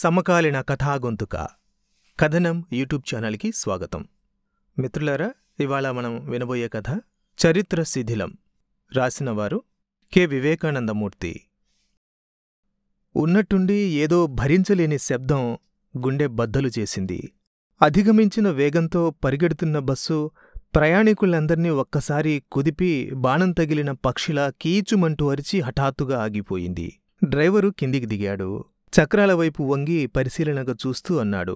సమకాలీన కథాగొంతుక కథనం యూట్యూబ్ ఛానల్కి స్వాగతం మిత్రులారా ఇవాళ మనం వినబోయే కథ చరిత్ర శిథిలం రాసినవారు కె వివేకానందమూర్తి ఉన్నట్టుండి ఏదో భరించలేని శబ్దం గుండె బద్దలు చేసింది అధిగమించిన వేగంతో పరిగెడుతున్న బస్సు ప్రయాణికులందర్నీ ఒక్కసారి కుదిపి బాణం తగిలిన పక్షిలా కీచుమంటూ అరిచి హఠాత్తుగా ఆగిపోయింది డ్రైవరు కిందికి దిగాడు చక్రాల వైపు వంగి పరిశీలనగా చూస్తూ అన్నాడు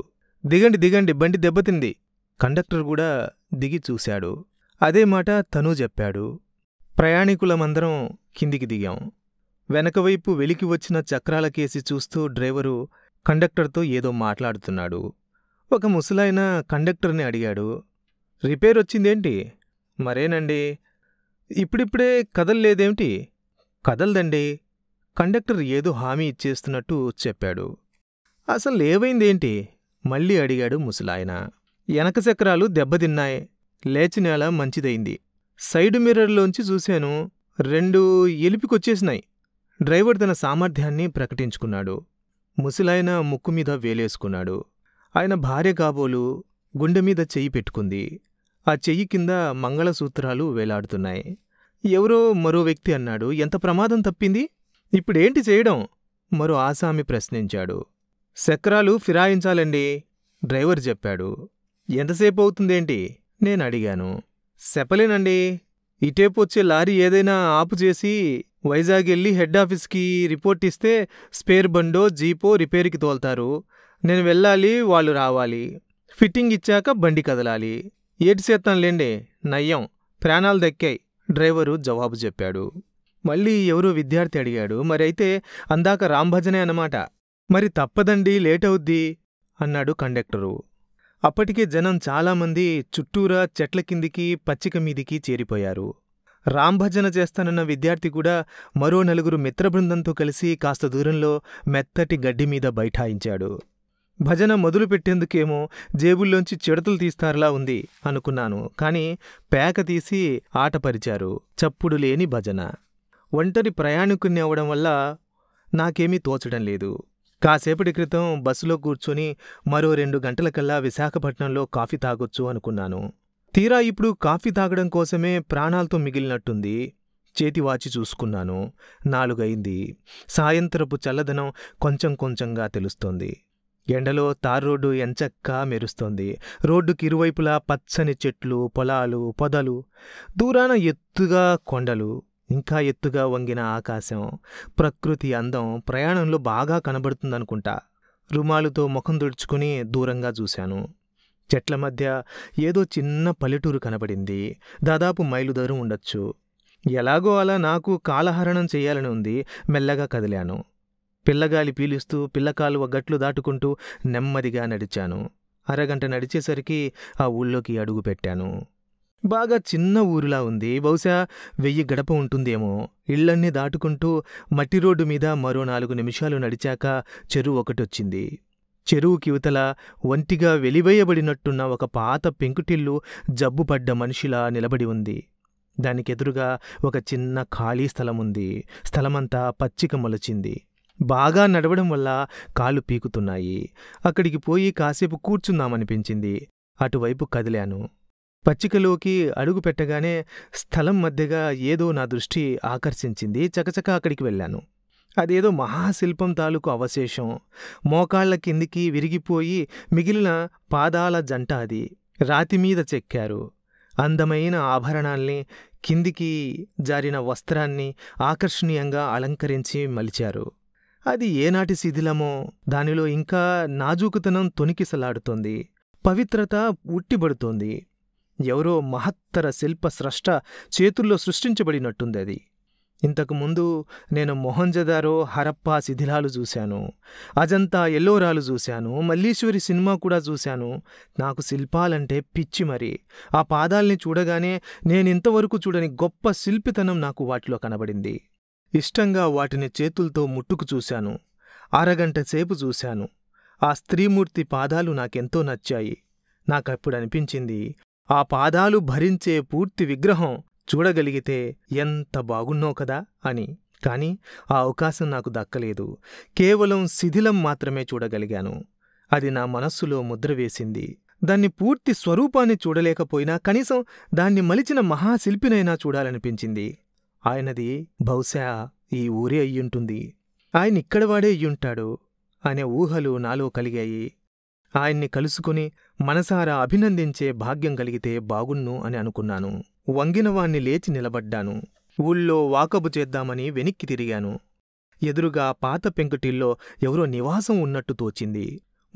దిగండి దిగండి బండి దెబ్బతింది కండక్టర్ కూడా దిగి చూశాడు అదే మాట తనూ చెప్పాడు ప్రయాణికులమందరం కిందికి దిగాం వెనకవైపు వెలికి వచ్చిన చక్రాల కేసి చూస్తూ డ్రైవరు కండక్టర్తో ఏదో మాట్లాడుతున్నాడు ఒక ముసలాయన కండక్టర్ని అడిగాడు రిపేర్ వచ్చిందేంటి మరేనండి ఇప్పుడిప్పుడే కదల్లేదేమిటి కదల్దండి కండక్టర్ ఏదో హామీ ఇచ్చేస్తున్నట్టు చెప్పాడు అసలు ఏవైందేంటి మళ్ళీ అడిగాడు ముసలాయన వెనక చక్రాలు దెబ్బతిన్నాయి లేచి నేల మంచిదైంది సైడు మిర్రర్లోంచి చూశాను రెండు ఎలిపికొచ్చేసినాయి డ్రైవర్ తన సామర్థ్యాన్ని ప్రకటించుకున్నాడు ముసలాయన ముక్కు మీద వేలేసుకున్నాడు ఆయన భార్య కాబోలు గుండె మీద చెయ్యి పెట్టుకుంది ఆ చెయ్యి కింద మంగళసూత్రాలు వేలాడుతున్నాయి ఎవరో మరో వ్యక్తి అన్నాడు ఎంత ప్రమాదం తప్పింది ఇప్పుడేంటి చేయడం మరో ఆసామి ప్రశ్నించాడు చక్రాలు ఫిరాయించాలండి డ్రైవర్ చెప్పాడు ఎంతసేపు అవుతుందేంటి నేను అడిగాను చెప్పలేనండి ఇటేపు వచ్చే లారీ ఏదైనా ఆపు చేసి వైజాగ్ వెళ్ళి హెడ్ ఆఫీస్కి రిపోర్ట్ ఇస్తే స్పేర్ బండో జీపో రిపేర్కి తోల్తారు నేను వెళ్ళాలి వాళ్ళు రావాలి ఫిట్టింగ్ ఇచ్చాక బండి కదలాలి ఏటి నయ్యం ప్రాణాలు దక్కాయి డ్రైవరు జవాబు చెప్పాడు మళ్ళీ ఎవరో విద్యార్థి అడిగాడు మరైతే అందాక రాంభజనే అన్నమాట మరి తప్పదండి లేట్ అవుద్ది అన్నాడు కండక్టరు అప్పటికే జనం చాలామంది చుట్టూరా చెట్ల కిందికి పచ్చిక మీదికి చేరిపోయారు రాంభజన చేస్తానన్న విద్యార్థి కూడా మరో నలుగురు మిత్రబృందంతో కలిసి కాస్త దూరంలో మెత్తటి గడ్డి మీద బైఠాయించాడు భజన మొదలుపెట్టేందుకేమో జేబుల్లోంచి చిడతలు తీస్తారులా ఉంది అనుకున్నాను కాని పేక తీసి ఆటపరిచారు చప్పుడు లేని భజన ఒంటరి ప్రయాణికుని అవ్వడం వల్ల నాకేమీ తోచడం లేదు కాసేపటి క్రితం బస్సులో కూర్చొని మరో రెండు గంటలకల్లా విశాఖపట్నంలో కాఫీ తాగొచ్చు అనుకున్నాను తీరా ఇప్పుడు కాఫీ తాగడం కోసమే ప్రాణాలతో మిగిలినట్టుంది చేతి వాచి చూసుకున్నాను నాలుగైంది సాయంత్రపు చల్లదనం కొంచెం కొంచెంగా తెలుస్తోంది ఎండలో రోడ్డు ఎంచక్కా మెరుస్తోంది రోడ్డుకి ఇరువైపులా పచ్చని చెట్లు పొలాలు పొదలు దూరాన ఎత్తుగా కొండలు ఇంకా ఎత్తుగా వంగిన ఆకాశం ప్రకృతి అందం ప్రయాణంలో బాగా కనబడుతుందనుకుంటా రుమాలుతో ముఖం దుడుచుకుని దూరంగా చూశాను చెట్ల మధ్య ఏదో చిన్న పల్లెటూరు కనబడింది దాదాపు మైలు ఉండొచ్చు ఎలాగో అలా నాకు కాలహరణం చేయాలని ఉంది మెల్లగా కదిలాను పిల్లగాలి పీలుస్తూ పిల్లకాలు గట్లు దాటుకుంటూ నెమ్మదిగా నడిచాను అరగంట నడిచేసరికి ఆ ఊళ్ళోకి అడుగు పెట్టాను బాగా చిన్న ఊరిలా ఉంది బహుశా వెయ్యి గడప ఉంటుందేమో ఇళ్లన్నీ దాటుకుంటూ మట్టి రోడ్డు మీద మరో నాలుగు నిమిషాలు నడిచాక చెరువు ఒకటొచ్చింది చెరువు కివతల ఒంటిగా వెలివేయబడినట్టున్న ఒక పాత పెంకుటిల్లు జబ్బుపడ్డ మనిషిలా నిలబడి ఉంది దానికెదురుగా ఒక చిన్న ఖాళీ స్థలముంది స్థలమంతా పచ్చిక మొలచింది బాగా నడవడం వల్ల కాళ్ళు పీకుతున్నాయి అక్కడికి పోయి కాసేపు కూర్చుందామనిపించింది అటువైపు కదిలాను పచ్చికలోకి అడుగు పెట్టగానే స్థలం మధ్యగా ఏదో నా దృష్టి ఆకర్షించింది చకచక అక్కడికి వెళ్ళాను అదేదో మహాశిల్పం తాలూకు అవశేషం మోకాళ్ల కిందికి విరిగిపోయి మిగిలిన పాదాల జంట అది రాతిమీద చెక్కారు అందమైన ఆభరణాల్ని కిందికి జారిన వస్త్రాన్ని ఆకర్షణీయంగా అలంకరించి మలిచారు అది ఏనాటి శిథిలమో దానిలో ఇంకా నాజూకుతనం తొనికిసలాడుతోంది పవిత్రత ఉట్టిబడుతోంది ఎవరో మహత్తర శిల్ప స్రష్ట చేతుల్లో సృష్టించబడినట్టుంది అది ఇంతకుముందు నేను మొహంజదారో హరప్పా శిథిలాలు చూశాను అజంతా ఎల్లోరాలు చూశాను మల్లీశ్వరి సినిమా కూడా చూశాను నాకు శిల్పాలంటే పిచ్చి మరి ఆ పాదాల్ని చూడగానే నేనింతవరకు చూడని గొప్ప శిల్పితనం నాకు వాటిలో కనబడింది ఇష్టంగా వాటిని చేతులతో ముట్టుకు చూశాను అరగంట సేపు చూశాను ఆ స్త్రీమూర్తి పాదాలు నాకెంతో నచ్చాయి నాకప్పుడు అనిపించింది ఆ పాదాలు భరించే పూర్తి విగ్రహం చూడగలిగితే ఎంత బాగున్నో కదా అని కాని ఆ అవకాశం నాకు దక్కలేదు కేవలం శిథిలం మాత్రమే చూడగలిగాను అది నా మనస్సులో ముద్ర వేసింది దాన్ని పూర్తి స్వరూపాన్ని చూడలేకపోయినా కనీసం దాన్ని మలిచిన మహాశిల్పినైనా చూడాలనిపించింది ఆయనది బహుశా ఈ ఊరే అయ్యుంటుంది ఆయన అయ్యుంటాడు అనే ఊహలు నాలో కలిగాయి ఆయన్ని కలుసుకుని మనసారా అభినందించే భాగ్యం కలిగితే బాగున్ను అని అనుకున్నాను వంగినవాణ్ణి లేచి నిలబడ్డాను ఊళ్ళో వాకబు చేద్దామని వెనక్కి తిరిగాను ఎదురుగా పాత పెంకుటిల్లో ఎవరో నివాసం ఉన్నట్టు తోచింది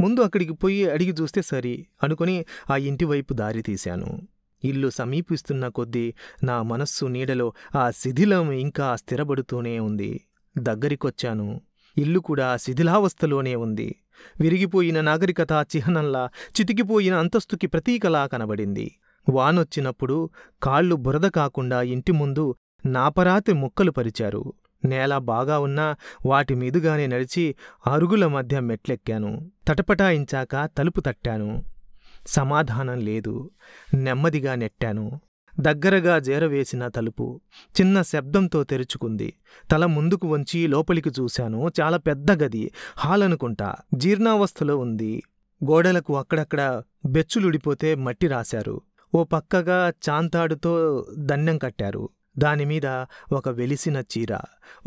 ముందు అక్కడికి పోయి అడిగి చూస్తే సరి అనుకుని ఆ ఇంటివైపు దారితీశాను ఇల్లు సమీపిస్తున్న కొద్దీ నా మనస్సు నీడలో ఆ శిథిలం ఇంకా స్థిరపడుతూనే ఉంది దగ్గరికొచ్చాను ఇల్లు కూడా శిథిలావస్థలోనే ఉంది విరిగిపోయిన నాగరికత చిహ్నంలా చితికిపోయిన అంతస్తుకి ప్రతీకలా కనబడింది వానొచ్చినప్పుడు కాళ్ళు బురద కాకుండా ఇంటి ముందు నాపరాతి ముక్కలు పరిచారు నేల బాగా ఉన్నా వాటి మీదుగానే నడిచి అరుగుల మధ్య మెట్లెక్కాను తటపటాయించాక తలుపు తట్టాను సమాధానం లేదు నెమ్మదిగా నెట్టాను దగ్గరగా జేరవేసిన తలుపు చిన్న శబ్దంతో తెరుచుకుంది తల ముందుకు వంచి లోపలికి చూశాను చాలా పెద్ద గది హాల్ అనుకుంటా జీర్ణావస్థలో ఉంది గోడలకు అక్కడక్కడ బెచ్చులుడిపోతే మట్టి రాశారు ఓ పక్కగా చాంతాడుతో దన్నం కట్టారు దానిమీద ఒక వెలిసిన చీర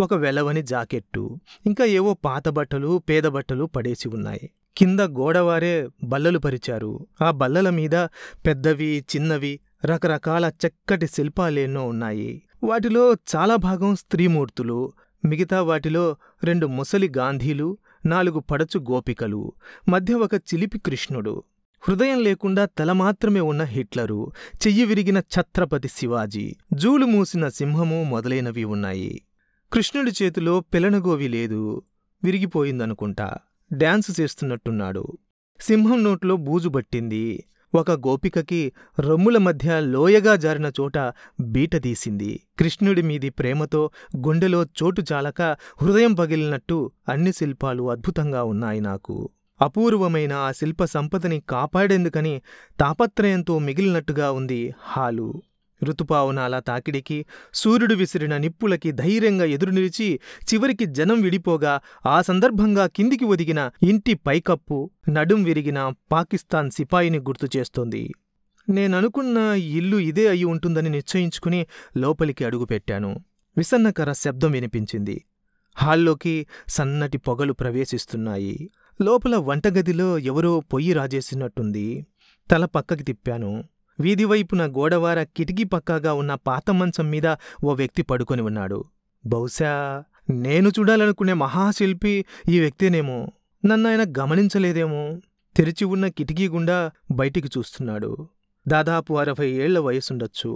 ఒక వెలవని జాకెట్టు ఇంకా ఏవో పాత బట్టలు పేద బట్టలు పడేసి ఉన్నాయి కింద గోడవారే బల్లలు పరిచారు ఆ బల్లల మీద పెద్దవి చిన్నవి రకరకాల చక్కటి శిల్పాలేన్నో ఉన్నాయి వాటిలో చాలా భాగం స్త్రీమూర్తులు మిగతా వాటిలో రెండు ముసలి గాంధీలు నాలుగు పడచు గోపికలు మధ్య ఒక చిలిపి కృష్ణుడు హృదయం లేకుండా తలమాత్రమే ఉన్న హిట్లరు చెయ్యి విరిగిన ఛత్రపతి శివాజీ జూలు మూసిన సింహము మొదలైనవి ఉన్నాయి కృష్ణుడి చేతిలో పిలనగోవి లేదు విరిగిపోయిందనుకుంటా డ్యాన్సు చేస్తున్నట్టున్నాడు సింహం నోట్లో బూజు పట్టింది ఒక గోపికకి రొమ్ముల మధ్య లోయగా జారిన చోట బీటదీసింది కృష్ణుడి మీది ప్రేమతో గుండెలో చోటు చాలక హృదయం పగిలినట్టు అన్ని శిల్పాలు అద్భుతంగా ఉన్నాయి నాకు అపూర్వమైన ఆ శిల్ప సంపదని కాపాడేందుకని తాపత్రయంతో మిగిలినట్టుగా ఉంది హాలు ఋతుపావున అలా తాకిడికి సూర్యుడు విసిరిన నిప్పులకి ధైర్యంగా ఎదురునిలిచి చివరికి జనం విడిపోగా ఆ సందర్భంగా కిందికి ఒదిగిన ఇంటి పైకప్పు నడుం విరిగిన పాకిస్తాన్ సిపాయిని గుర్తు చేస్తోంది నేననుకున్న ఇల్లు ఇదే అయి ఉంటుందని నిశ్చయించుకుని లోపలికి అడుగుపెట్టాను విసన్నకర శబ్దం వినిపించింది హాల్లోకి సన్నటి పొగలు ప్రవేశిస్తున్నాయి లోపల వంటగదిలో ఎవరో పొయ్యి రాజేసినట్టుంది తల పక్కకి తిప్పాను వీధివైపున గోడవార కిటికీ పక్కాగా ఉన్న పాత మంచం మీద ఓ వ్యక్తి పడుకొని ఉన్నాడు బహుశా నేను చూడాలనుకునే మహాశిల్పి ఈ వ్యక్తినేమో నన్ను ఆయన గమనించలేదేమో తెరిచి ఉన్న కిటికీ గుండా బయటికి చూస్తున్నాడు దాదాపు అరవై ఏళ్ల వయసుండొచ్చు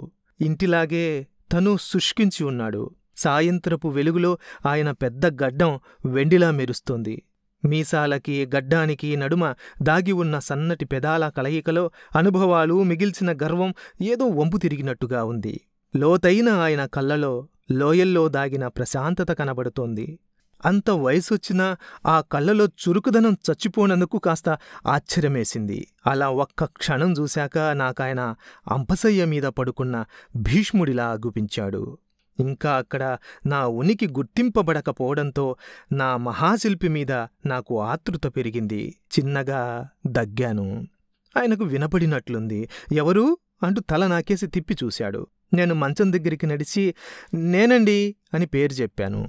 ఇంటిలాగే తను శుష్కించి ఉన్నాడు సాయంత్రపు వెలుగులో ఆయన పెద్ద గడ్డం వెండిలా మెరుస్తోంది మీసాలకి గడ్డానికి నడుమ దాగి ఉన్న సన్నటి పెదాల కలయికలో అనుభవాలు మిగిల్చిన గర్వం ఏదో వంపు తిరిగినట్టుగా ఉంది లోతైన ఆయన కళ్ళలో లోయల్లో దాగిన ప్రశాంతత కనబడుతోంది అంత వయసొచ్చినా ఆ కళ్ళలో చురుకుదనం చచ్చిపోనందుకు కాస్త ఆశ్చర్యమేసింది అలా ఒక్క క్షణం చూశాక నాకాయన అంపసయ్య మీద పడుకున్న భీష్ముడిలా అగుపించాడు ఇంకా అక్కడ నా ఉనికి గుర్తింపబడకపోవడంతో నా మహాశిల్పి మీద నాకు ఆతృత పెరిగింది చిన్నగా దగ్గాను ఆయనకు వినపడినట్లుంది ఎవరు అంటూ తల నాకేసి తిప్పి చూశాడు నేను మంచం దగ్గరికి నడిచి నేనండి అని పేరు చెప్పాను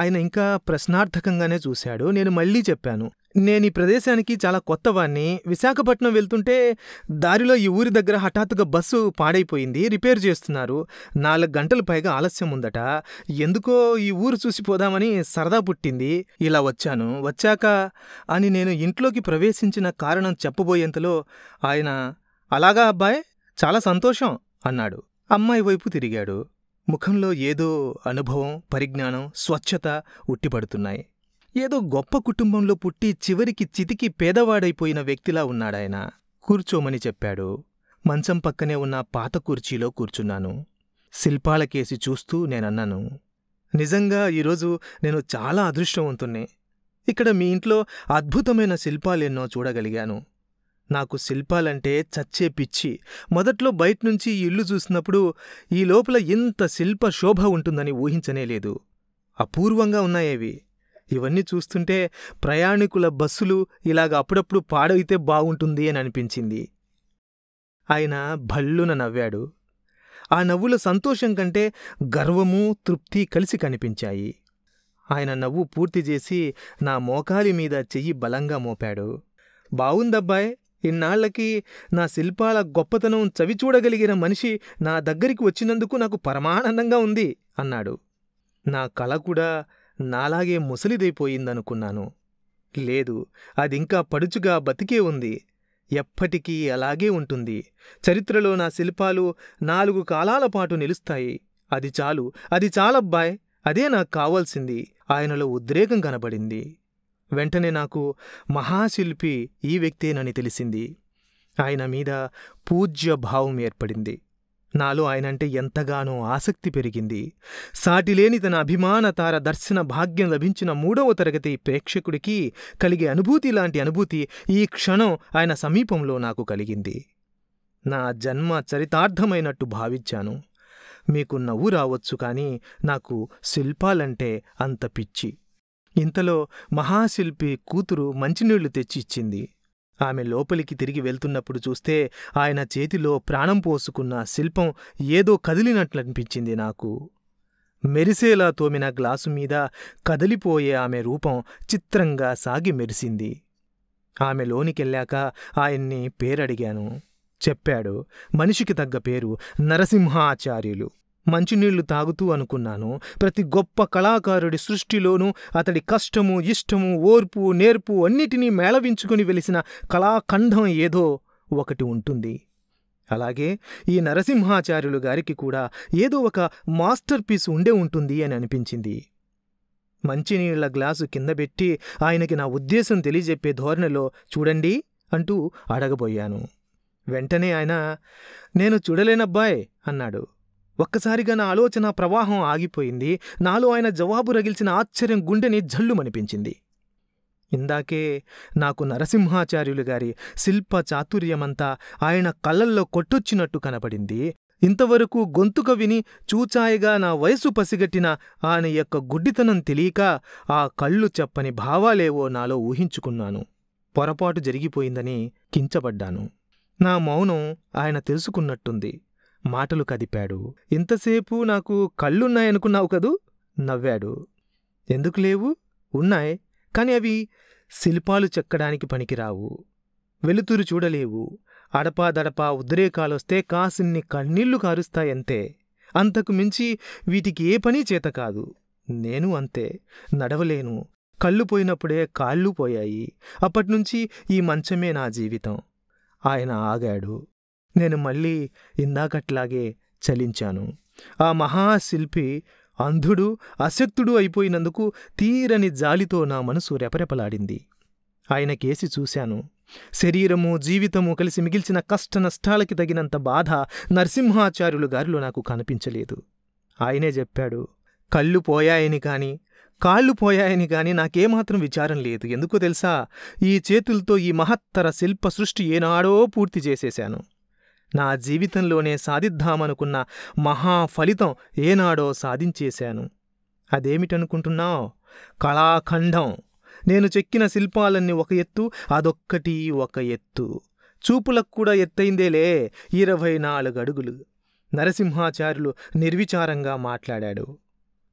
ఆయన ఇంకా ప్రశ్నార్థకంగానే చూశాడు నేను మళ్ళీ చెప్పాను నేను ఈ ప్రదేశానికి చాలా కొత్తవాణ్ణి విశాఖపట్నం వెళ్తుంటే దారిలో ఈ ఊరి దగ్గర హఠాత్తుగా బస్సు పాడైపోయింది రిపేర్ చేస్తున్నారు నాలుగు గంటలు పైగా ఆలస్యం ఉందట ఎందుకో ఈ ఊరు చూసిపోదామని సరదా పుట్టింది ఇలా వచ్చాను వచ్చాక అని నేను ఇంట్లోకి ప్రవేశించిన కారణం చెప్పబోయేంతలో ఆయన అలాగా అబ్బాయి చాలా సంతోషం అన్నాడు అమ్మాయి వైపు తిరిగాడు ముఖంలో ఏదో అనుభవం పరిజ్ఞానం స్వచ్ఛత ఉట్టిపడుతున్నాయి ఏదో గొప్ప కుటుంబంలో పుట్టి చివరికి చితికి పేదవాడైపోయిన వ్యక్తిలా ఉన్నాడాయన కూర్చోమని చెప్పాడు మంచం పక్కనే ఉన్న పాత కుర్చీలో కూర్చున్నాను శిల్పాలకేసి చూస్తూ నేనన్నాను నిజంగా ఈరోజు నేను చాలా అదృష్టవంతుణ్ణి ఇక్కడ మీ ఇంట్లో అద్భుతమైన శిల్పాలెన్నో చూడగలిగాను నాకు శిల్పాలంటే చచ్చే పిచ్చి మొదట్లో బయట్నుంచి ఇల్లు చూసినప్పుడు ఈ లోపల ఇంత శిల్ప శోభ ఉంటుందని ఊహించనేలేదు అపూర్వంగా ఉన్నాయేవి ఇవన్నీ చూస్తుంటే ప్రయాణికుల బస్సులు ఇలాగ అప్పుడప్పుడు పాడైతే బాగుంటుంది అని అనిపించింది ఆయన భళ్ళున నవ్వాడు ఆ నవ్వుల సంతోషం కంటే గర్వము తృప్తి కలిసి కనిపించాయి ఆయన నవ్వు పూర్తి చేసి నా మోకాలి మీద చెయ్యి బలంగా మోపాడు బావుందబ్బాయ్ ఇన్నాళ్లకి నా శిల్పాల గొప్పతనం చవిచూడగలిగిన మనిషి నా దగ్గరికి వచ్చినందుకు నాకు పరమానందంగా ఉంది అన్నాడు నా కళ కూడా నాలాగే ముసలిదైపోయిందనుకున్నాను లేదు అదింకా పడుచుగా బతికే ఉంది ఎప్పటికీ అలాగే ఉంటుంది చరిత్రలో నా శిల్పాలు నాలుగు కాలాల పాటు నిలుస్తాయి అది చాలు అది చాలబ్బాయ్ అదే నాకు కావాల్సింది ఆయనలో ఉద్రేకం కనబడింది వెంటనే నాకు మహాశిల్పి ఈ వ్యక్తేనని తెలిసింది ఆయన మీద పూజ్య భావం ఏర్పడింది నాలో ఆయనంటే ఎంతగానో ఆసక్తి పెరిగింది సాటిలేని తన అభిమాన తార దర్శన భాగ్యం లభించిన మూడవ తరగతి ప్రేక్షకుడికి కలిగే అనుభూతి లాంటి అనుభూతి ఈ క్షణం ఆయన సమీపంలో నాకు కలిగింది నా జన్మ చరితార్థమైనట్టు భావించాను మీకు నవ్వు రావచ్చు కానీ నాకు శిల్పాలంటే అంత పిచ్చి ఇంతలో మహాశిల్పి కూతురు మంచినీళ్లు తెచ్చి ఇచ్చింది ఆమె లోపలికి తిరిగి వెళ్తున్నప్పుడు చూస్తే ఆయన చేతిలో ప్రాణం పోసుకున్న శిల్పం ఏదో కదిలినట్లనిపించింది నాకు మెరిసేలా తోమిన గ్లాసు మీద కదిలిపోయే ఆమె రూపం చిత్రంగా సాగి మెరిసింది ఆమె లోనికెళ్ళాక ఆయన్ని పేరడిగాను చెప్పాడు మనిషికి తగ్గ పేరు నరసింహాచార్యులు మంచినీళ్లు తాగుతూ అనుకున్నాను ప్రతి గొప్ప కళాకారుడి సృష్టిలోనూ అతడి కష్టము ఇష్టము ఓర్పు నేర్పు అన్నిటినీ మేళవించుకుని వెలిసిన కళాఖండం ఏదో ఒకటి ఉంటుంది అలాగే ఈ నరసింహాచార్యులు గారికి కూడా ఏదో ఒక మాస్టర్ పీస్ ఉండే ఉంటుంది అని అనిపించింది మంచినీళ్ల గ్లాసు కింద పెట్టి ఆయనకి నా ఉద్దేశం తెలియజెప్పే ధోరణిలో చూడండి అంటూ అడగబోయాను వెంటనే ఆయన నేను చూడలేనబ్బాయ్ అన్నాడు ఒక్కసారిగా నా ఆలోచన ప్రవాహం ఆగిపోయింది నాలో ఆయన జవాబు రగిల్చిన ఆశ్చర్యం గుండెని జల్లుమనిపించింది ఇందాకే నాకు నరసింహాచార్యులు గారి శిల్ప చాతుర్యమంతా ఆయన కళ్ళల్లో కొట్టొచ్చినట్టు కనపడింది ఇంతవరకు గొంతుక విని చూచాయిగా నా వయసు పసిగట్టిన ఆయన యొక్క గుడ్డితనం తెలియక ఆ కళ్ళు చెప్పని భావాలేవో నాలో ఊహించుకున్నాను పొరపాటు జరిగిపోయిందని కించబడ్డాను నా మౌనం ఆయన తెలుసుకున్నట్టుంది మాటలు కదిపాడు ఇంతసేపు నాకు కళ్ళున్నాయనుకున్నావు కదూ నవ్వాడు ఎందుకు లేవు ఉన్నాయి కాని అవి శిల్పాలు చెక్కడానికి పనికిరావు వెలుతురు చూడలేవు అడపాదడపా ఉద్రేకాలొస్తే కాసిన్ని కన్నీళ్లు కారుస్తాయంతే అంతకు మించి వీటికి ఏ పని చేత కాదు నేను అంతే నడవలేను కళ్ళు పోయినప్పుడే కాళ్ళు పోయాయి అప్పట్నుంచి ఈ మంచమే నా జీవితం ఆయన ఆగాడు నేను మళ్ళీ ఇందాకట్లాగే చలించాను ఆ మహాశిల్పి అంధుడు అశక్తుడు అయిపోయినందుకు తీరని జాలితో నా మనసు రెపరెపలాడింది ఆయన కేసి చూశాను శరీరము జీవితము కలిసి మిగిల్చిన కష్ట నష్టాలకి తగినంత బాధ నరసింహాచార్యులు గారిలో నాకు కనిపించలేదు ఆయనే చెప్పాడు కళ్ళు పోయాయని కాని కాళ్ళు పోయాయని కాని నాకేమాత్రం విచారం లేదు ఎందుకో తెలుసా ఈ చేతులతో ఈ మహత్తర శిల్ప సృష్టి ఏనాడో పూర్తి చేసేశాను నా జీవితంలోనే సాధిద్దామనుకున్న మహా ఫలితం ఏనాడో సాధించేశాను అదేమిటనుకుంటున్నావు కళాఖండం నేను చెక్కిన శిల్పాలన్నీ ఒక ఎత్తు అదొక్కటి ఒక ఎత్తు చూపులకు కూడా ఎత్తైందేలే ఇరవై నాలుగు అడుగులు నరసింహాచార్యులు నిర్విచారంగా మాట్లాడాడు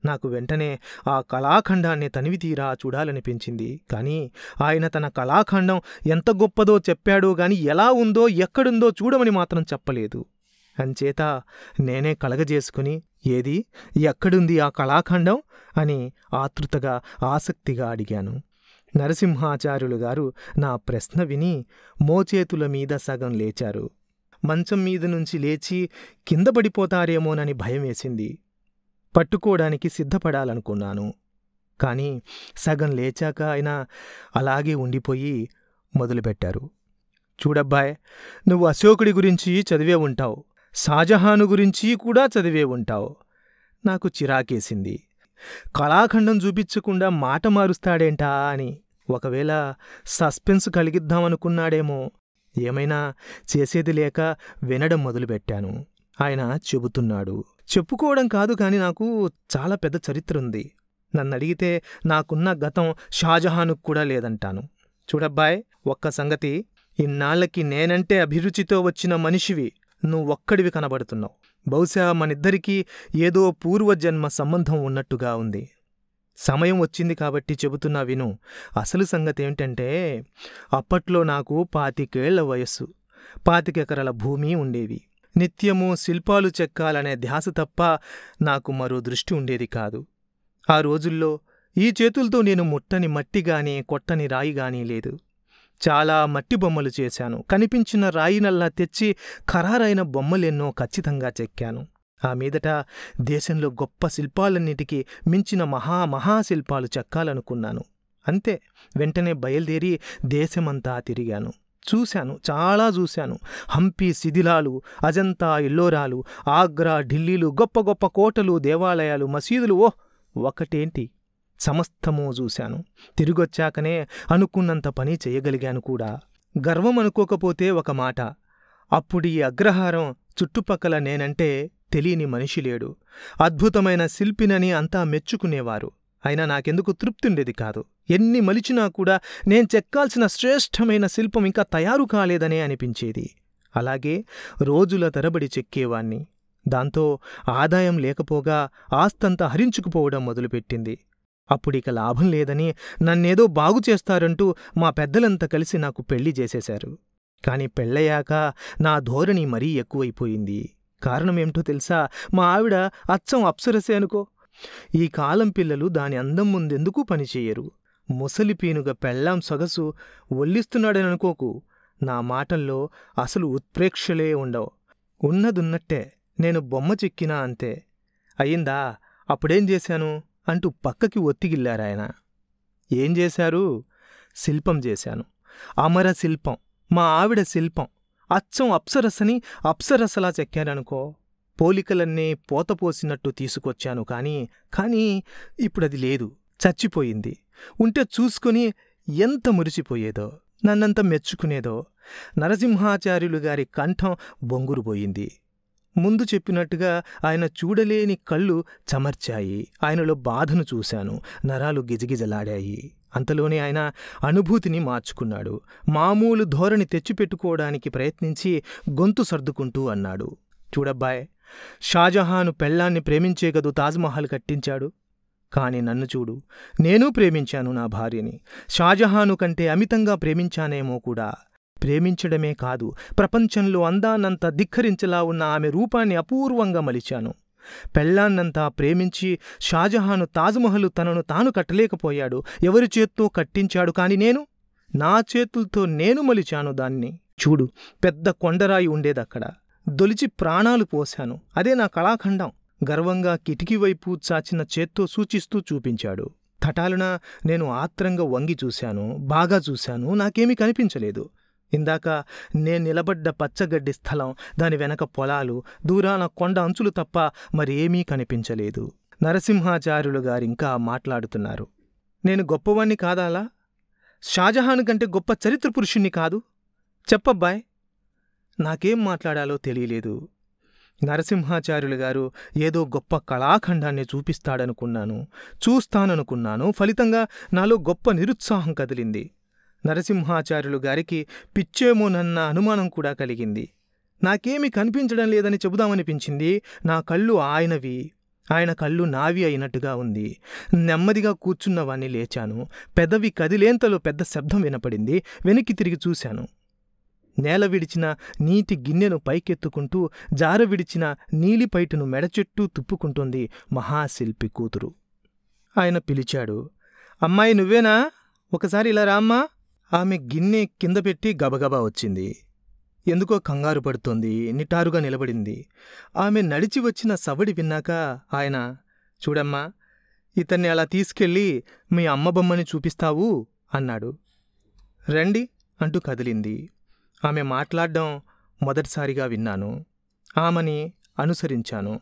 నాకు వెంటనే ఆ కళాఖండాన్ని తనివి తీరా చూడాలనిపించింది కానీ ఆయన తన కళాఖండం ఎంత గొప్పదో చెప్పాడో గాని ఎలా ఉందో ఎక్కడుందో చూడమని మాత్రం చెప్పలేదు అంచేత నేనే కలగజేసుకుని ఏది ఎక్కడుంది ఆ కళాఖండం అని ఆతృతగా ఆసక్తిగా అడిగాను నరసింహాచార్యులు గారు నా ప్రశ్న విని మోచేతుల మీద సగం లేచారు మంచం మీద నుంచి లేచి కింద పడిపోతారేమోనని భయమేసింది పట్టుకోవడానికి సిద్ధపడాలనుకున్నాను కానీ సగం లేచాక ఆయన అలాగే ఉండిపోయి మొదలుపెట్టారు చూడబ్బాయ్ నువ్వు అశోకుడి గురించి చదివే ఉంటావు షాజహాను గురించి కూడా చదివే ఉంటావు నాకు చిరాకేసింది కళాఖండం చూపించకుండా మాట మారుస్తాడేంటా అని ఒకవేళ సస్పెన్స్ కలిగిద్దామనుకున్నాడేమో ఏమైనా చేసేది లేక వినడం మొదలుపెట్టాను ఆయన చెబుతున్నాడు చెప్పుకోవడం కాదు కానీ నాకు చాలా పెద్ద చరిత్ర ఉంది నన్ను అడిగితే నాకున్న గతం షాజహానుకు కూడా లేదంటాను చూడబ్బాయ్ ఒక్క సంగతి ఇన్నాళ్ళకి నేనంటే అభిరుచితో వచ్చిన మనిషివి నువ్వొక్కడివి కనబడుతున్నావు బహుశా మనిద్దరికీ ఏదో పూర్వజన్మ సంబంధం ఉన్నట్టుగా ఉంది సమయం వచ్చింది కాబట్టి చెబుతున్నా విను అసలు సంగతి ఏమిటంటే అప్పట్లో నాకు పాతికేళ్ల వయస్సు పాతికెకరల భూమి ఉండేవి నిత్యము శిల్పాలు చెక్కాలనే ధ్యాస తప్ప నాకు మరో దృష్టి ఉండేది కాదు ఆ రోజుల్లో ఈ చేతులతో నేను ముట్టని మట్టిగాని కొట్టని రాయిగాని లేదు చాలా మట్టి బొమ్మలు చేశాను కనిపించిన రాయినల్లా తెచ్చి ఖరారైన బొమ్మలెన్నో ఖచ్చితంగా చెక్కాను ఆ మీదట దేశంలో గొప్ప శిల్పాలన్నిటికీ మించిన మహా మహాశిల్పాలు చెక్కాలనుకున్నాను అంతే వెంటనే బయలుదేరి దేశమంతా తిరిగాను చూశాను చాలా చూశాను హంపి శిథిలాలు అజంతా ఇల్లోరాలు ఆగ్రా ఢిల్లీలు గొప్ప గొప్ప కోటలు దేవాలయాలు మసీదులు ఓహ్ ఒకటేంటి సమస్తమూ చూశాను తిరిగొచ్చాకనే అనుకున్నంత పని చేయగలిగాను కూడా గర్వం అనుకోకపోతే ఒక మాట అప్పుడు ఈ అగ్రహారం చుట్టుపక్కల నేనంటే తెలియని మనిషి లేడు అద్భుతమైన శిల్పినని అంతా మెచ్చుకునేవారు అయినా నాకెందుకు తృప్తి ఉండేది కాదు ఎన్ని మలిచినా కూడా నేను చెక్కాల్సిన శ్రేష్టమైన శిల్పం ఇంకా తయారు కాలేదనే అనిపించేది అలాగే రోజుల తరబడి చెక్కేవాణ్ణి దాంతో ఆదాయం లేకపోగా ఆస్తంతా హరించుకుపోవడం మొదలుపెట్టింది అప్పుడిక లాభం లేదని నన్నేదో బాగు చేస్తారంటూ మా పెద్దలంతా కలిసి నాకు పెళ్లి చేసేశారు కాని పెళ్ళయ్యాక నా ధోరణి మరీ ఎక్కువైపోయింది కారణమేమిటో తెలుసా మా ఆవిడ అచ్చం అప్సరసే అనుకో ఈ కాలం పిల్లలు దాని అందం ముందెందుకు పనిచేయరు ముసలి పీనుగ పెళ్ళాం సొగసు ఒల్లిస్తున్నాడని అనుకోకు నా మాటల్లో అసలు ఉత్ప్రేక్షలే ఉండవు ఉన్నదున్నట్టే నేను బొమ్మ చిక్కినా అంతే అయ్యిందా అప్పుడేం చేశాను అంటూ పక్కకి ఒత్తిగిల్లారాయన ఏం చేశారు శిల్పం చేశాను అమర శిల్పం మా ఆవిడ శిల్పం అచ్చం అప్సరసని అప్సరసలా చెక్కారనుకో పోలికలన్నీ పోతపోసినట్టు తీసుకొచ్చాను కానీ కానీ ఇప్పుడది లేదు చచ్చిపోయింది ఉంటే చూసుకుని ఎంత మురిసిపోయేదో నన్నంత మెచ్చుకునేదో నరసింహాచార్యులు గారి కంఠం బొంగురుపోయింది ముందు చెప్పినట్టుగా ఆయన చూడలేని కళ్ళు చమర్చాయి ఆయనలో బాధను చూశాను నరాలు గిజగిజలాడాయి అంతలోనే ఆయన అనుభూతిని మార్చుకున్నాడు మామూలు ధోరణి తెచ్చిపెట్టుకోవడానికి ప్రయత్నించి గొంతు సర్దుకుంటూ అన్నాడు చూడబ్బాయ్ షాజహాను పెళ్ళాన్ని ప్రేమించే గదు తాజ్మహల్ కట్టించాడు కాని నన్ను చూడు నేను ప్రేమించాను నా భార్యని షాజహాను కంటే అమితంగా ప్రేమించానేమో కూడా ప్రేమించడమే కాదు ప్రపంచంలో అందానంత ధిక్కరించలా ఉన్న ఆమె రూపాన్ని అపూర్వంగా మలిచాను పెళ్ళాన్నంతా ప్రేమించి షాజహాను తాజ్మహల్ తనను తాను కట్టలేకపోయాడు ఎవరి చేత్తో కట్టించాడు కాని నేను నా చేతులతో నేను మలిచాను దాన్ని చూడు పెద్ద కొండరాయి ఉండేదక్కడ దొలిచి ప్రాణాలు పోశాను అదే నా కళాఖండం గర్వంగా కిటికీ వైపు చాచిన చేత్తో సూచిస్తూ చూపించాడు తటాలున నేను ఆత్రంగా వంగి చూశాను బాగా చూశాను నాకేమీ కనిపించలేదు ఇందాక నేను నిలబడ్డ పచ్చగడ్డి స్థలం దాని వెనక పొలాలు దూరాన కొండ అంచులు తప్ప మరేమీ కనిపించలేదు నరసింహాచార్యులు గారింకా మాట్లాడుతున్నారు నేను గొప్పవాణ్ణి కాదాలా షాజహాన్ కంటే గొప్ప చరిత్ర పురుషుణ్ణి కాదు చెప్పబ్బాయ్ నాకేం మాట్లాడాలో తెలియలేదు నరసింహాచార్యులు గారు ఏదో గొప్ప కళాఖండాన్ని చూపిస్తాడనుకున్నాను చూస్తాననుకున్నాను ఫలితంగా నాలో గొప్ప నిరుత్సాహం కదిలింది నరసింహాచార్యులు గారికి పిచ్చేమోనన్న అనుమానం కూడా కలిగింది నాకేమీ కనిపించడం లేదని చెబుదామనిపించింది నా కళ్ళు ఆయనవి ఆయన కళ్ళు నావి అయినట్టుగా ఉంది నెమ్మదిగా కూర్చున్నవాణ్ణి లేచాను పెదవి కదిలేంతలో పెద్ద శబ్దం వినపడింది వెనక్కి తిరిగి చూశాను నేల విడిచిన నీటి గిన్నెను పైకెత్తుకుంటూ జార విడిచిన నీలిపైటును మెడచెట్టూ తుప్పుకుంటోంది మహాశిల్పి కూతురు ఆయన పిలిచాడు అమ్మాయి నువ్వేనా ఒకసారి ఇలా రామ్మా ఆమె గిన్నె కింద పెట్టి గబగబా వచ్చింది ఎందుకో కంగారు పడుతోంది నిటారుగా నిలబడింది ఆమె నడిచి వచ్చిన సవడి విన్నాక ఆయన చూడమ్మా ఇతన్ని అలా తీసుకెళ్ళి మీ అమ్మ బొమ్మని చూపిస్తావు అన్నాడు రండి అంటూ కదిలింది ఆమె మాట్లాడడం మొదటిసారిగా విన్నాను ఆమెని అనుసరించాను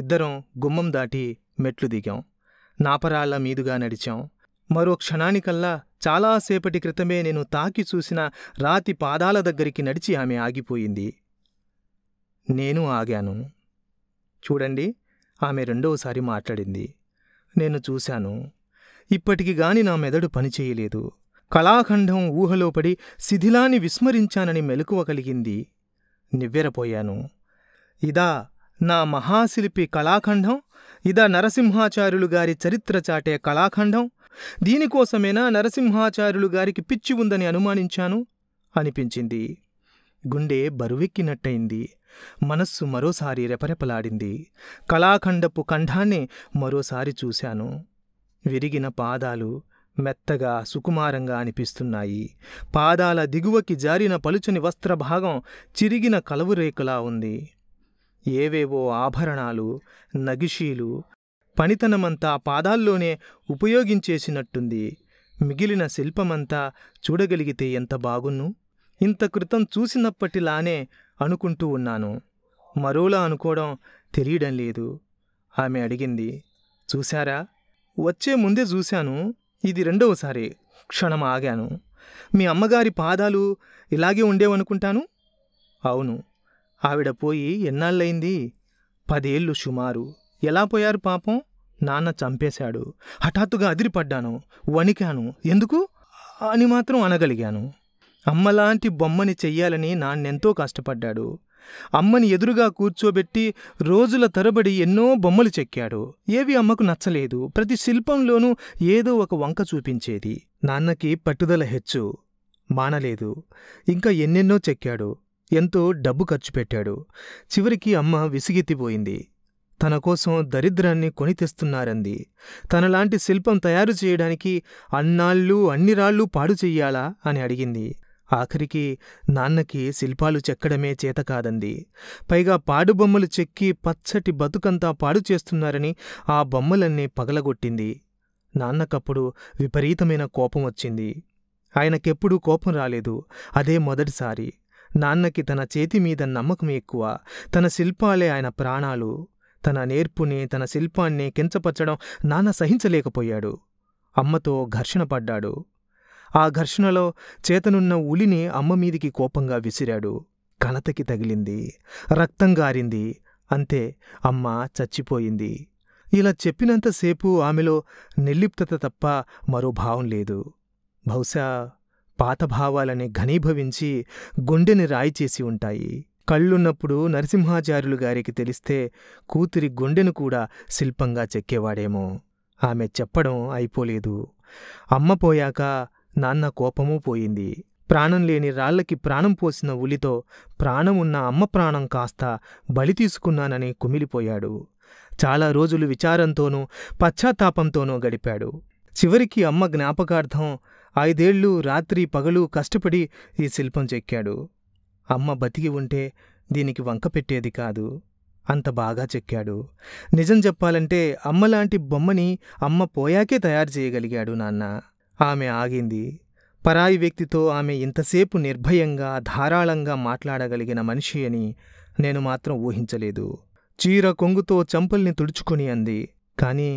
ఇద్దరం గుమ్మం దాటి మెట్లు దిగాం నాపరాళ్ళ మీదుగా నడిచాం మరో క్షణానికల్లా చాలాసేపటి క్రితమే నేను తాకి చూసిన రాతి పాదాల దగ్గరికి నడిచి ఆమె ఆగిపోయింది నేను ఆగాను చూడండి ఆమె రెండవసారి మాట్లాడింది నేను చూశాను ఇప్పటికి గాని నా మెదడు పనిచేయలేదు కళాఖండం ఊహలోపడి శిథిలాన్ని విస్మరించానని మెలకువ కలిగింది నివ్వెరపోయాను ఇదా నా మహాశిల్పి కళాఖండం ఇదా నరసింహాచార్యులు గారి చరిత్ర చాటే కళాఖండం దీనికోసమేనా నరసింహాచార్యులు గారికి పిచ్చి ఉందని అనుమానించాను అనిపించింది గుండె బరువెక్కినట్టయింది మనస్సు మరోసారి రెపరెపలాడింది కళాఖండపు ఖండాన్ని మరోసారి చూశాను విరిగిన పాదాలు మెత్తగా సుకుమారంగా అనిపిస్తున్నాయి పాదాల దిగువకి జారిన పలుచని వస్త్రభాగం చిరిగిన కలవురేకులా ఉంది ఏవేవో ఆభరణాలు నగిషీలు పనితనమంతా పాదాల్లోనే ఉపయోగించేసినట్టుంది మిగిలిన శిల్పమంతా చూడగలిగితే ఎంత బాగున్ను ఇంత క్రితం చూసినప్పటిలానే అనుకుంటూ ఉన్నాను మరోలా అనుకోవడం తెలియడం లేదు ఆమె అడిగింది చూశారా వచ్చే ముందే చూశాను ఇది రెండవసారి క్షణం ఆగాను మీ అమ్మగారి పాదాలు ఇలాగే ఉండేవనుకుంటాను అవును ఆవిడ పోయి ఎన్నాళ్ళయింది పదేళ్ళు సుమారు ఎలా పోయారు పాపం నాన్న చంపేశాడు హఠాత్తుగా అదిరిపడ్డాను వణికాను ఎందుకు అని మాత్రం అనగలిగాను అమ్మలాంటి బొమ్మని చెయ్యాలని నాన్నెంతో కష్టపడ్డాడు అమ్మని ఎదురుగా కూర్చోబెట్టి రోజుల తరబడి ఎన్నో బొమ్మలు చెక్కాడు ఏవి అమ్మకు నచ్చలేదు ప్రతి శిల్పంలోనూ ఏదో ఒక వంక చూపించేది నాన్నకి పట్టుదల హెచ్చు మానలేదు ఇంకా ఎన్నెన్నో చెక్కాడు ఎంతో డబ్బు ఖర్చు పెట్టాడు చివరికి అమ్మ విసిగెత్తిపోయింది తన కోసం దరిద్రాన్ని కొని తెస్తున్నారంది తనలాంటి శిల్పం తయారు చేయడానికి అన్నాళ్ళు అన్ని పాడు చెయ్యాలా అని అడిగింది ఆఖరికి నాన్నకి శిల్పాలు చెక్కడమే చేతకాదంది పైగా పాడు బొమ్మలు చెక్కి పచ్చటి బతుకంతా పాడు చేస్తున్నారని ఆ బొమ్మలన్నీ పగలగొట్టింది నాన్నకప్పుడు విపరీతమైన కోపం వచ్చింది ఆయనకెప్పుడూ కోపం రాలేదు అదే మొదటిసారి నాన్నకి తన చేతి మీద నమ్మకం ఎక్కువ తన శిల్పాలే ఆయన ప్రాణాలు తన నేర్పుని తన శిల్పాన్ని కించపరచడం నాన్న సహించలేకపోయాడు అమ్మతో ఘర్షణ పడ్డాడు ఆ ఘర్షణలో చేతనున్న ఉలిని అమ్మ మీదికి కోపంగా విసిరాడు కణతకి తగిలింది రక్తం గారింది అంతే అమ్మ చచ్చిపోయింది ఇలా చెప్పినంతసేపు ఆమెలో నిర్లిప్తత తప్ప మరో భావం లేదు బహుశా పాతభావాలని ఘనీభవించి గుండెని రాయి చేసి ఉంటాయి కళ్ళున్నప్పుడు నరసింహాచార్యులు గారికి తెలిస్తే కూతురి గుండెను కూడా శిల్పంగా చెక్కేవాడేమో ఆమె చెప్పడం అయిపోలేదు అమ్మ పోయాక నాన్న కోపమూ పోయింది ప్రాణం లేని రాళ్లకి ప్రాణం పోసిన ఉలితో ప్రాణమున్న అమ్మ ప్రాణం కాస్త బలి తీసుకున్నానని కుమిలిపోయాడు చాలా రోజులు విచారంతోనూ పశ్చాత్తాపంతోనూ గడిపాడు చివరికి అమ్మ జ్ఞాపకార్థం ఐదేళ్లు రాత్రి పగలు కష్టపడి ఈ శిల్పం చెక్కాడు అమ్మ బతికి ఉంటే దీనికి వంక పెట్టేది కాదు అంత బాగా చెక్కాడు నిజం చెప్పాలంటే అమ్మలాంటి బొమ్మని అమ్మ పోయాకే తయారు చేయగలిగాడు నాన్న ఆమె ఆగింది పరాయి వ్యక్తితో ఆమె ఇంతసేపు నిర్భయంగా ధారాళంగా మాట్లాడగలిగిన మనిషి అని నేను మాత్రం ఊహించలేదు చీర కొంగుతో చంపల్ని తుడుచుకుని అంది కాని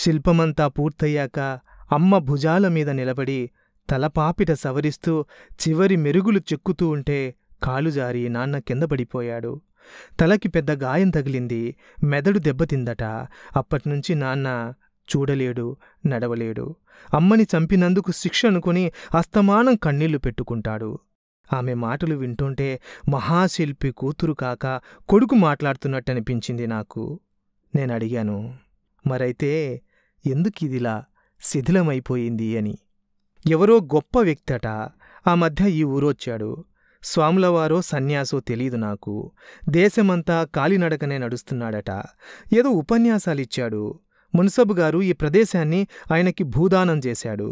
శిల్పమంతా పూర్తయ్యాక అమ్మ భుజాల మీద నిలబడి తలపాపిట సవరిస్తూ చివరి మెరుగులు చెక్కుతూ ఉంటే కాలు జారి నాన్న కింద పడిపోయాడు తలకి పెద్ద గాయం తగిలింది మెదడు దెబ్బతిందట అప్పటినుంచి నాన్న చూడలేడు నడవలేడు అమ్మని చంపినందుకు శిక్ష అనుకుని అస్తమానం కన్నీళ్లు పెట్టుకుంటాడు ఆమె మాటలు వింటుంటే మహాశిల్పి కూతురు కాక కొడుకు మాట్లాడుతున్నట్టనిపించింది నాకు నేను అడిగాను మరైతే ఎందుకు ఇదిలా శిథిలమైపోయింది అని ఎవరో గొప్ప వ్యక్తట ఆ మధ్య ఈ ఊరొచ్చాడు స్వాములవారో సన్యాసో తెలీదు నాకు దేశమంతా కాలినడకనే నడుస్తున్నాడట ఏదో ఉపన్యాసాలిచ్చాడు మున్సబు గారు ఈ ప్రదేశాన్ని ఆయనకి భూదానం చేశాడు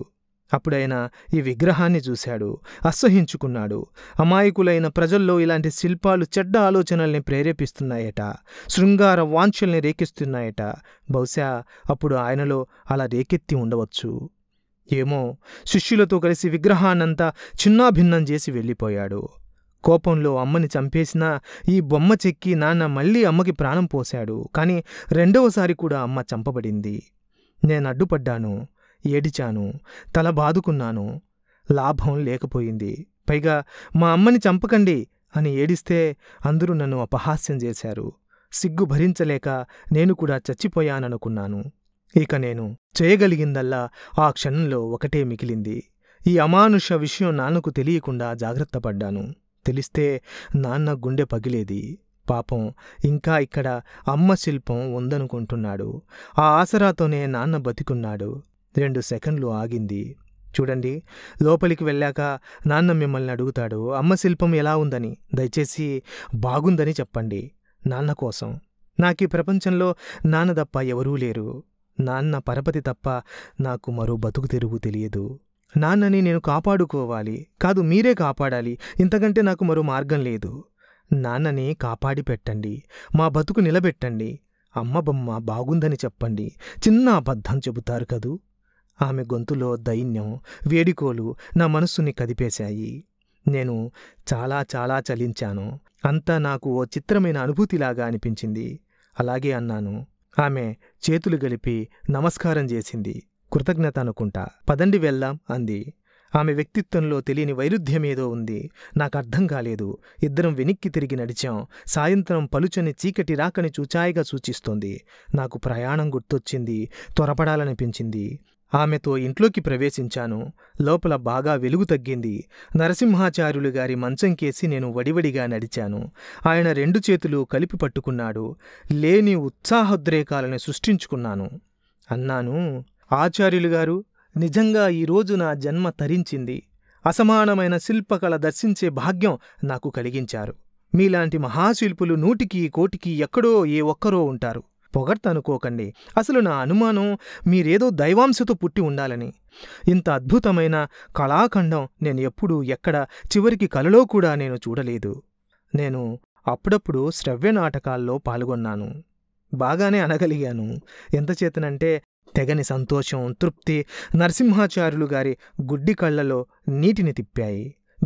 అప్పుడైన ఈ విగ్రహాన్ని చూశాడు అసహించుకున్నాడు అమాయకులైన ప్రజల్లో ఇలాంటి శిల్పాలు చెడ్డ ఆలోచనల్ని ప్రేరేపిస్తున్నాయట శృంగార వాంఛల్ని రేకిస్తున్నాయట బహుశా అప్పుడు ఆయనలో అలా రేకెత్తి ఉండవచ్చు ఏమో శిష్యులతో కలిసి విగ్రహాన్నంతా చిన్నాభిన్నం చేసి వెళ్ళిపోయాడు కోపంలో అమ్మని చంపేసినా ఈ బొమ్మ చెక్కి నాన్న మళ్ళీ అమ్మకి ప్రాణం పోశాడు కానీ రెండవసారి కూడా అమ్మ చంపబడింది నేను అడ్డుపడ్డాను ఏడిచాను తల బాదుకున్నాను లాభం లేకపోయింది పైగా మా అమ్మని చంపకండి అని ఏడిస్తే అందరూ నన్ను అపహాస్యం చేశారు సిగ్గు భరించలేక నేను కూడా చచ్చిపోయాననుకున్నాను ఇక నేను చేయగలిగిందల్లా ఆ క్షణంలో ఒకటే మిగిలింది ఈ అమానుష విషయం నాన్నకు తెలియకుండా జాగ్రత్తపడ్డాను తెలిస్తే నాన్న గుండె పగిలేది పాపం ఇంకా ఇక్కడ అమ్మ శిల్పం ఉందనుకుంటున్నాడు ఆ ఆసరాతోనే నాన్న బతికున్నాడు రెండు సెకండ్లు ఆగింది చూడండి లోపలికి వెళ్ళాక నాన్న మిమ్మల్ని అడుగుతాడు అమ్మ శిల్పం ఎలా ఉందని దయచేసి బాగుందని చెప్పండి నాన్న కోసం నాకు ఈ ప్రపంచంలో నాన్న తప్ప ఎవరూ లేరు నాన్న పరపతి తప్ప నాకు మరో బతుకు తెరుగు తెలియదు నాన్నని నేను కాపాడుకోవాలి కాదు మీరే కాపాడాలి ఇంతకంటే నాకు మరో మార్గం లేదు నాన్నని కాపాడి పెట్టండి మా బతుకు నిలబెట్టండి అమ్మ బొమ్మ బాగుందని చెప్పండి చిన్న అబద్ధం చెబుతారు కదూ ఆమె గొంతులో దైన్యం వేడికోలు నా మనస్సుని కదిపేశాయి నేను చాలా చాలా చలించాను అంతా నాకు ఓ చిత్రమైన అనుభూతిలాగా అనిపించింది అలాగే అన్నాను ఆమె చేతులు గలిపి నమస్కారం చేసింది కృతజ్ఞత అనుకుంటా పదండి వెళ్దాం అంది ఆమె వ్యక్తిత్వంలో తెలియని వైరుధ్యమేదో ఉంది నాకు అర్థం కాలేదు ఇద్దరం వెనక్కి తిరిగి నడిచాం సాయంత్రం పలుచని చీకటి రాకని చూచాయిగా సూచిస్తోంది నాకు ప్రయాణం గుర్తొచ్చింది త్వరపడాలనిపించింది ఆమెతో ఇంట్లోకి ప్రవేశించాను లోపల బాగా వెలుగు తగ్గింది నరసింహాచార్యులు గారి మంచం కేసి నేను వడివడిగా నడిచాను ఆయన రెండు చేతులు కలిపి పట్టుకున్నాడు లేని ఉత్సాహోద్రేకాలను సృష్టించుకున్నాను అన్నాను ఆచార్యులు గారు నిజంగా ఈరోజు నా జన్మ తరించింది అసమానమైన శిల్పకళ దర్శించే భాగ్యం నాకు కలిగించారు మీలాంటి మహాశిల్పులు నూటికి కోటికి ఎక్కడో ఏ ఒక్కరో ఉంటారు పొగడ్తనుకోకండి అసలు నా అనుమానం మీరేదో దైవాంశతో పుట్టి ఉండాలని ఇంత అద్భుతమైన కళాఖండం నేను ఎప్పుడూ ఎక్కడ చివరికి కలలో కూడా నేను చూడలేదు నేను అప్పుడప్పుడు శ్రవ్య నాటకాల్లో పాల్గొన్నాను బాగానే అనగలిగాను ఎంతచేతనంటే తెగని సంతోషం తృప్తి నరసింహాచార్యులు గారి గుడ్డి కళ్ళలో నీటిని తిప్పాయి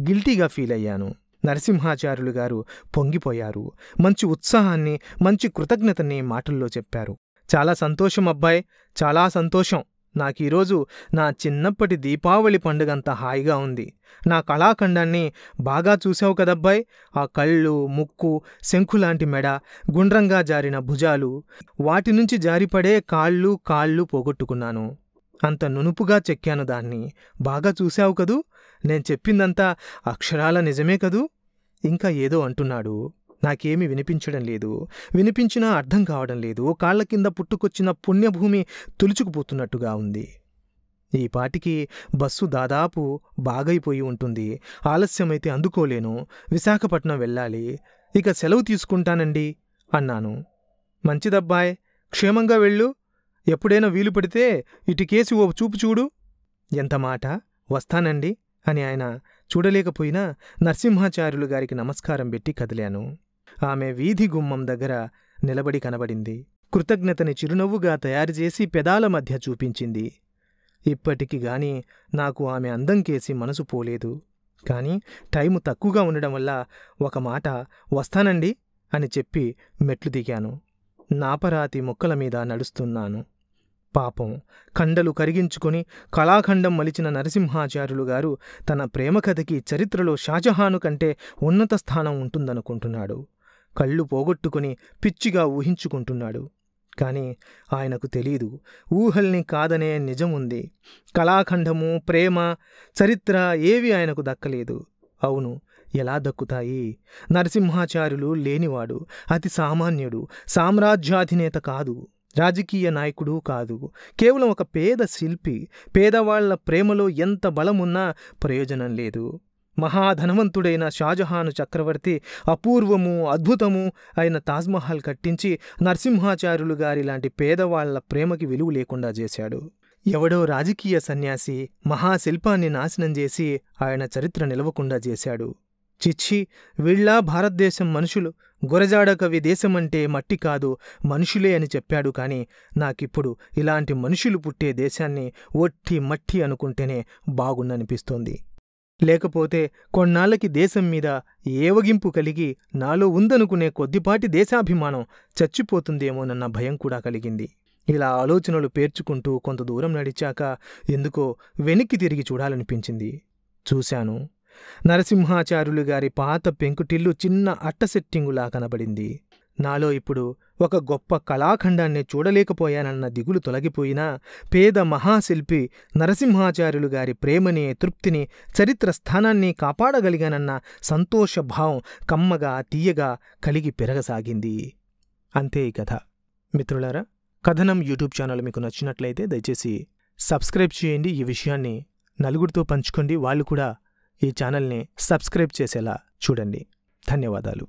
గిల్టీగా ఫీల్ అయ్యాను నరసింహాచార్యులు గారు పొంగిపోయారు మంచి ఉత్సాహాన్ని మంచి కృతజ్ఞతని మాటల్లో చెప్పారు చాలా సంతోషం అబ్బాయి చాలా సంతోషం నాకీరోజు నా చిన్నప్పటి దీపావళి పండుగంత హాయిగా ఉంది నా కళాఖండాన్ని బాగా చూసావు కదబ్బాయ్ ఆ కళ్ళు ముక్కు శంఖులాంటి మెడ గుండ్రంగా జారిన భుజాలు వాటి నుంచి జారిపడే కాళ్ళు కాళ్ళు పోగొట్టుకున్నాను అంత నునుపుగా చెక్కాను దాన్ని బాగా చూశావు కదూ నేను చెప్పిందంతా అక్షరాల నిజమే కదూ ఇంకా ఏదో అంటున్నాడు నాకేమి వినిపించడం లేదు వినిపించినా అర్థం కావడం లేదు కాళ్ళ కింద పుట్టుకొచ్చిన పుణ్యభూమి తులుచుకుపోతున్నట్టుగా ఉంది ఈ పాటికి బస్సు దాదాపు బాగైపోయి ఉంటుంది ఆలస్యమైతే అందుకోలేను విశాఖపట్నం వెళ్ళాలి ఇక సెలవు తీసుకుంటానండి అన్నాను మంచిదబ్బాయ్ క్షేమంగా వెళ్ళు ఎప్పుడైనా వీలు పడితే ఇటుకేసి ఓ చూపు చూడు ఎంత మాట వస్తానండి అని ఆయన చూడలేకపోయినా నరసింహాచార్యులు గారికి నమస్కారం పెట్టి కదిలాను ఆమె వీధి గుమ్మం దగ్గర నిలబడి కనబడింది కృతజ్ఞతని చిరునవ్వుగా తయారుచేసి పెదాల మధ్య చూపించింది ఇప్పటికి గాని నాకు ఆమె అందం కేసి మనసు పోలేదు కాని టైము తక్కువగా ఉండడం వల్ల ఒక మాట వస్తానండి అని చెప్పి మెట్లు దిగాను నాపరాతి మొక్కల మీద నడుస్తున్నాను పాపం కండలు కరిగించుకుని కళాఖండం మలిచిన నరసింహాచార్యులు గారు తన ప్రేమకథకి చరిత్రలో షాజహాను కంటే ఉన్నత స్థానం ఉంటుందనుకుంటున్నాడు కళ్ళు పోగొట్టుకుని పిచ్చిగా ఊహించుకుంటున్నాడు కానీ ఆయనకు తెలీదు ఊహల్ని కాదనే నిజముంది కళాఖండము ప్రేమ చరిత్ర ఏవి ఆయనకు దక్కలేదు అవును ఎలా దక్కుతాయి నరసింహాచార్యులు లేనివాడు అతి సామాన్యుడు సామ్రాజ్యాధినేత కాదు రాజకీయ నాయకుడు కాదు కేవలం ఒక పేద శిల్పి పేదవాళ్ల ప్రేమలో ఎంత బలమున్నా ప్రయోజనం లేదు మహాధనవంతుడైన షాజహాను చక్రవర్తి అపూర్వము అద్భుతము అయిన తాజ్మహల్ కట్టించి నరసింహాచార్యులు గారి లాంటి పేదవాళ్ల ప్రేమకి విలువ లేకుండా చేశాడు ఎవడో రాజకీయ సన్యాసి మహాశిల్పాన్ని నాశనం చేసి ఆయన చరిత్ర నిలవకుండా చేశాడు చిచ్చి వీళ్ళా భారతదేశం మనుషులు గురజాడ కవి దేశమంటే మట్టి కాదు మనుషులే అని చెప్పాడు కాని నాకిప్పుడు ఇలాంటి మనుషులు పుట్టే దేశాన్ని ఒట్టి మట్టి అనుకుంటేనే బాగుందనిపిస్తోంది లేకపోతే కొన్నాళ్ళకి దేశం మీద ఏవగింపు కలిగి నాలో ఉందనుకునే కొద్దిపాటి దేశాభిమానం చచ్చిపోతుందేమోనన్న భయం కూడా కలిగింది ఇలా ఆలోచనలు పేర్చుకుంటూ కొంత దూరం నడిచాక ఎందుకో వెనక్కి తిరిగి చూడాలనిపించింది చూశాను నరసింహాచార్యులు గారి పాత పెంకుటిల్లు చిన్న అట్ట సెట్టింగులా కనబడింది నాలో ఇప్పుడు ఒక గొప్ప కళాఖండాన్ని చూడలేకపోయానన్న దిగులు తొలగిపోయినా పేద మహాశిల్పి నరసింహాచార్యులు గారి ప్రేమని తృప్తిని చరిత్ర స్థానాన్ని కాపాడగలిగానన్న సంతోషభావం కమ్మగా తీయగా కలిగి పెరగసాగింది అంతే ఈ కథ మిత్రులారా కథనం యూట్యూబ్ ఛానల్ మీకు నచ్చినట్లయితే దయచేసి సబ్స్క్రైబ్ చేయండి ఈ విషయాన్ని నలుగురితో పంచుకోండి వాళ్ళు కూడా ఈ ఛానల్ని సబ్స్క్రైబ్ చేసేలా చూడండి ధన్యవాదాలు